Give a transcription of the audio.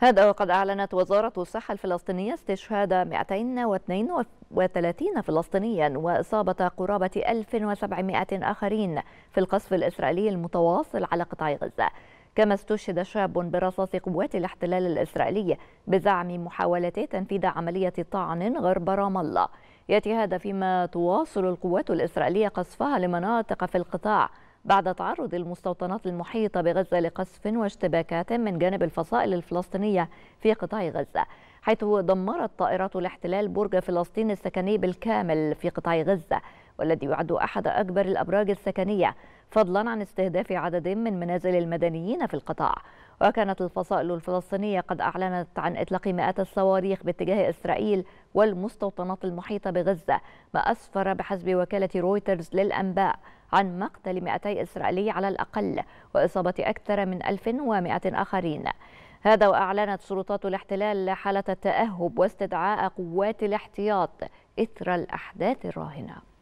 هذا وقد أعلنت وزارة الصحة الفلسطينية استشهاد 232 فلسطينيا وإصابة قرابة 1700 آخرين في القصف الإسرائيلي المتواصل على قطاع غزة كما استشهد شاب برصاص قوات الاحتلال الإسرائيلي بزعم محاولة تنفيذ عملية طعن غرب رام الله يأتي هذا فيما تواصل القوات الإسرائيلية قصفها لمناطق في القطاع بعد تعرض المستوطنات المحيطة بغزة لقصف واشتباكات من جانب الفصائل الفلسطينية في قطاع غزة حيث دمرت طائرات الاحتلال برج فلسطين السكني بالكامل في قطاع غزة والذي يعد أحد أكبر الأبراج السكنية فضلا عن استهداف عدد من منازل المدنيين في القطاع وكانت الفصائل الفلسطينية قد أعلنت عن إطلاق مئات الصواريخ باتجاه إسرائيل والمستوطنات المحيطة بغزة ما أسفر بحسب وكالة رويترز للأنباء عن مقتل 200 إسرائيلي على الأقل وإصابة أكثر من 1100 آخرين هذا وأعلنت سلطات الاحتلال حالة التأهب واستدعاء قوات الاحتياط إثر الأحداث الراهنة